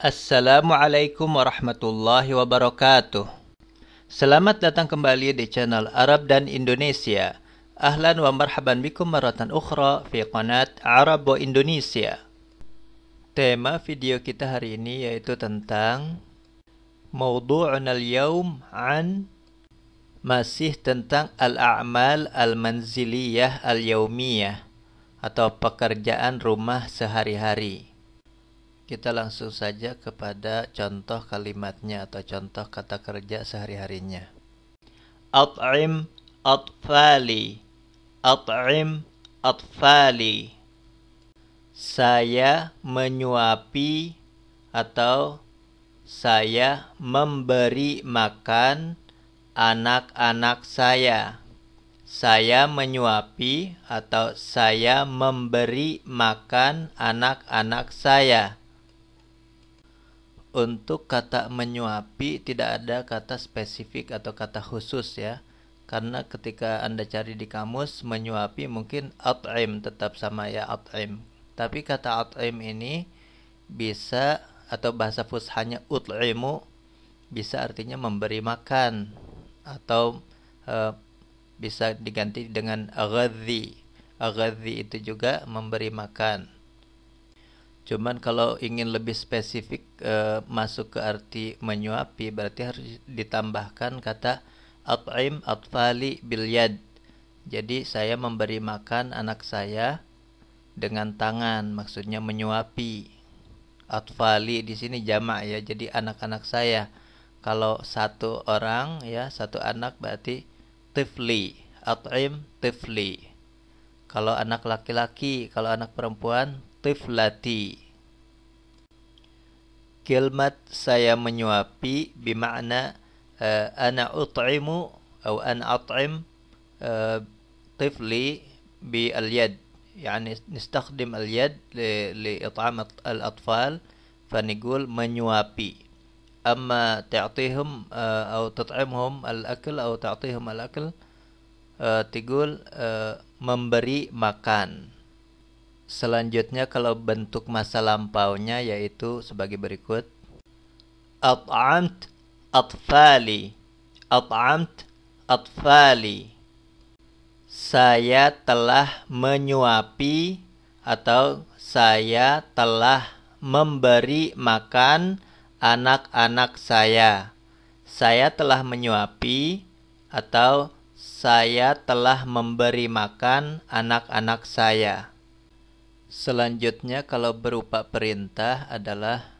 Assalamualaikum warahmatullahi wabarakatuh. Selamat datang kembali di channel Arab dan Indonesia. Ahlan wa marhaban bikum maratan ukhra fi qanat Arab wa Indonesia. Tema video kita hari ini yaitu tentang Mawdu'un al-yawm an masih tentang al-a'mal al-manziliyah al-yaumiyah atau pekerjaan rumah sehari-hari. Kita langsung saja kepada contoh kalimatnya atau contoh kata kerja sehari-harinya. At'im atfali. At'im atfali. Saya menyuapi atau saya memberi makan anak-anak saya. Saya menyuapi atau saya memberi makan anak-anak saya untuk kata menyuapi tidak ada kata spesifik atau kata khusus ya karena ketika anda cari di kamus menyuapi mungkin at'im tetap sama ya at'im tapi kata at'im ini bisa atau bahasa fushanya ut'imu bisa artinya memberi makan atau e, bisa diganti dengan agadhi agadhi itu juga memberi makan Cuman kalau ingin lebih spesifik e, masuk ke arti menyuapi berarti harus ditambahkan kata at'im atfali bil yad. Jadi saya memberi makan anak saya dengan tangan, maksudnya menyuapi. Atfali di sini jamak ya, jadi anak-anak saya. Kalau satu orang ya, satu anak berarti tifli, at'im tifli. Kalau anak laki-laki, kalau anak perempuan طفلتي كلمة saya menyuapi bermakna uh, ana ut'imu atau ana at'im طفلي باليد يعني نستخدم اليد لإطعام الأطفال فنقول منيوابي أما تعطيهم آه، أو تطعمهم الأكل أو تعطيهم الأكل آه، تقول آه، memberi makan Selanjutnya kalau bentuk masa lampaunya yaitu sebagai berikut. At'amt atfali. At'amt atfali. Saya telah menyuapi atau saya telah memberi makan anak-anak saya. Saya telah menyuapi atau saya telah memberi makan anak-anak saya. Selanjutnya kalau berupa perintah adalah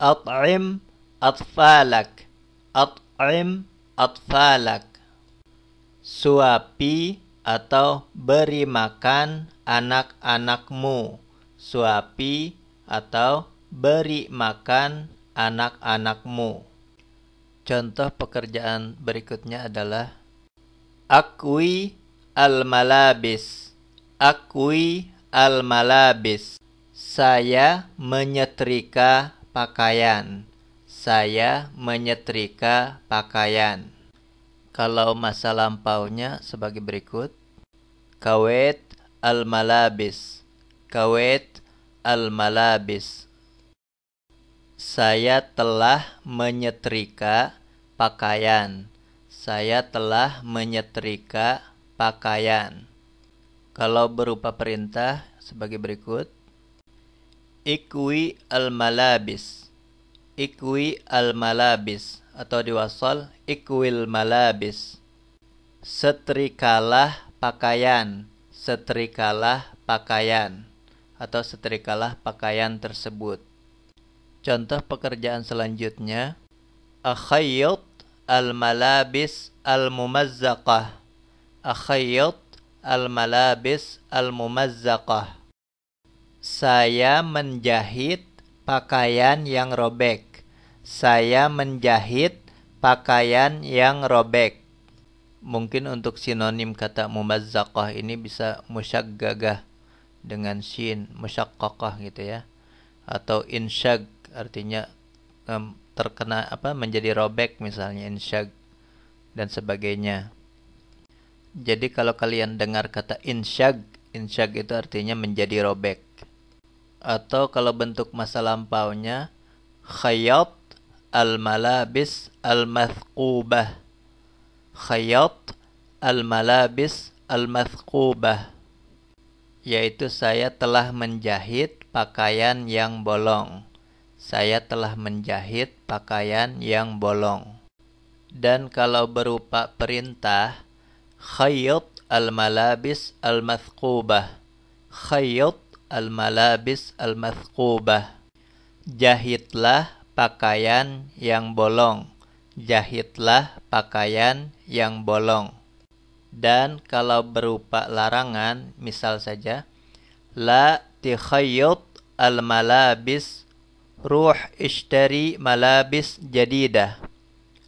at'im atfalak. At'im atfalak. Suapi atau beri makan anak-anakmu. Suapi atau beri makan anak-anakmu. Contoh pekerjaan berikutnya adalah akui al-malabis. Akui al-malabis. Saya menyetrika pakaian. Saya menyetrika pakaian. Kalau masa lampaunya sebagai berikut. Kawet al-malabis. Kawet al-malabis. Saya telah menyetrika pakaian. Saya telah menyetrika pakaian kalau berupa perintah sebagai berikut ikwi al malabis ikwi al malabis atau diwasal ikwil malabis setrikalah pakaian setrikalah pakaian atau setrikalah pakaian tersebut contoh pekerjaan selanjutnya akhayyut al malabis al mumazzaqah akhayyut al-malabis al-mumazzaqah. Saya menjahit pakaian yang robek. Saya menjahit pakaian yang robek. Mungkin untuk sinonim kata mumazzaqah ini bisa musyaggagah dengan shin, musyaqqaqah gitu ya. Atau insyag artinya terkena apa menjadi robek misalnya insyag dan sebagainya. Jadi kalau kalian dengar kata insyag, insyag itu artinya menjadi robek. Atau kalau bentuk masa lampaunya khayat al-malabis al-mathqubah. Khayat al-malabis al-mathqubah. Yaitu saya telah menjahit pakaian yang bolong. Saya telah menjahit pakaian yang bolong. Dan kalau berupa perintah, khayyat al-malabis al-mathqubah. Khayyat al-malabis al-mathqubah. Jahitlah pakaian yang bolong. Jahitlah pakaian yang bolong. Dan kalau berupa larangan, misal saja, La tikhayyut al-malabis Ruh ishtari malabis jadidah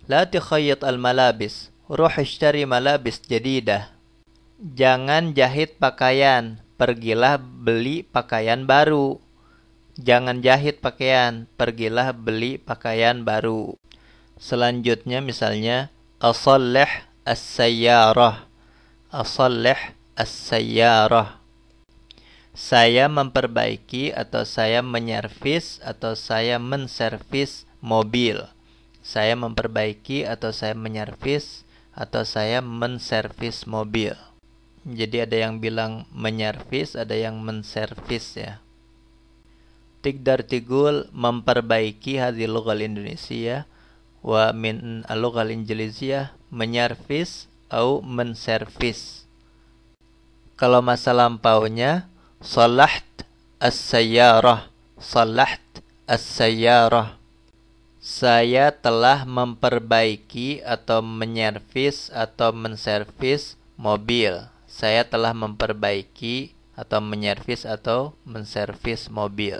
La tikhayyut al-malabis Ruh ishtari malabis jadidah. Jangan jahit pakaian, pergilah beli pakaian baru. Jangan jahit pakaian, pergilah beli pakaian baru. Selanjutnya misalnya asallih as-sayyarah. Asallih as-sayyarah. Saya memperbaiki atau saya menyervis atau saya menservis mobil. Saya memperbaiki atau saya menyervis atau saya menservis mobil. Jadi ada yang bilang menyervis, ada yang menservis ya. Tigdar tigul memperbaiki hadil lokal Indonesia wa min lokal Indonesia menyervis atau menservis. Kalau masa lampaunya salaht as-sayyarah, salaht as-sayyarah saya telah memperbaiki atau menyervis atau menservis mobil. Saya telah memperbaiki atau menyervis atau menservis mobil.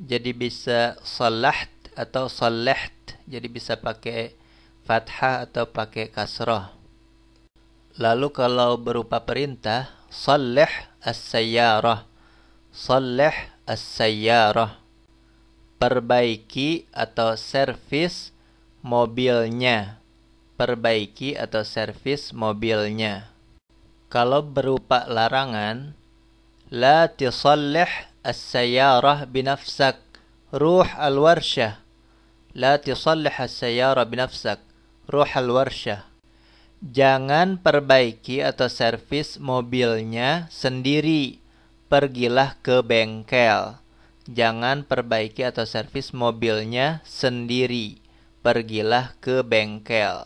Jadi bisa salaht atau salaht. Jadi bisa pakai fathah atau pakai kasroh. Lalu kalau berupa perintah, salih as-sayyarah. Salih as-sayyarah perbaiki atau servis mobilnya. Perbaiki atau servis mobilnya. Kalau berupa larangan, la tisallih as-sayyarah binafsak. Ruh al-warsyah. La tisallih as-sayyarah binafsak. Ruh al-warsyah. Jangan perbaiki atau servis mobilnya sendiri. Pergilah ke bengkel Jangan perbaiki atau servis mobilnya sendiri. Pergilah ke bengkel.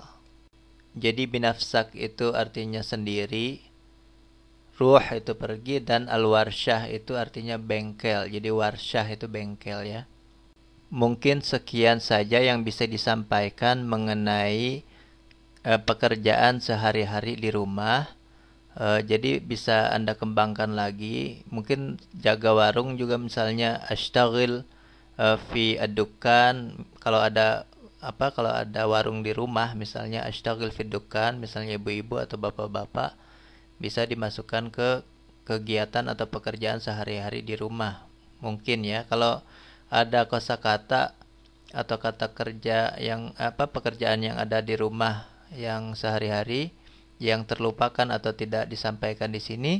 Jadi binafsak itu artinya sendiri. Ruh itu pergi dan al-warsyah itu artinya bengkel. Jadi warsyah itu bengkel ya. Mungkin sekian saja yang bisa disampaikan mengenai eh, pekerjaan sehari-hari di rumah. Uh, jadi bisa Anda kembangkan lagi. Mungkin jaga warung juga misalnya ashtaril uh, eh, fi adukan kalau ada apa kalau ada warung di rumah misalnya ashtaril fi dukan misalnya ibu-ibu atau bapak-bapak bisa dimasukkan ke kegiatan atau pekerjaan sehari-hari di rumah. Mungkin ya kalau ada kosakata atau kata kerja yang apa pekerjaan yang ada di rumah yang sehari-hari yang terlupakan atau tidak disampaikan di sini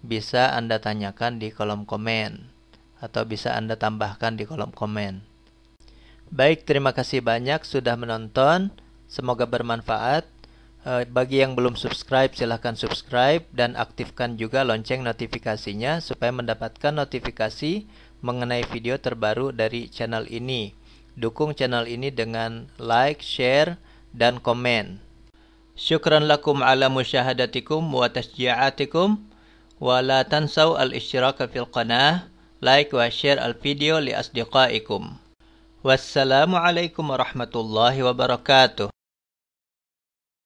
bisa Anda tanyakan di kolom komen atau bisa Anda tambahkan di kolom komen. Baik, terima kasih banyak sudah menonton. Semoga bermanfaat. Eh, bagi yang belum subscribe, silahkan subscribe dan aktifkan juga lonceng notifikasinya supaya mendapatkan notifikasi mengenai video terbaru dari channel ini. Dukung channel ini dengan like, share, dan komen. Syukran lakum ala musyahadatikum wa tasji'atikum. Wa la tansaw al-isyraka fil qanah. Like wa share al-video li asdiqaikum. Wassalamualaikum warahmatullahi wabarakatuh.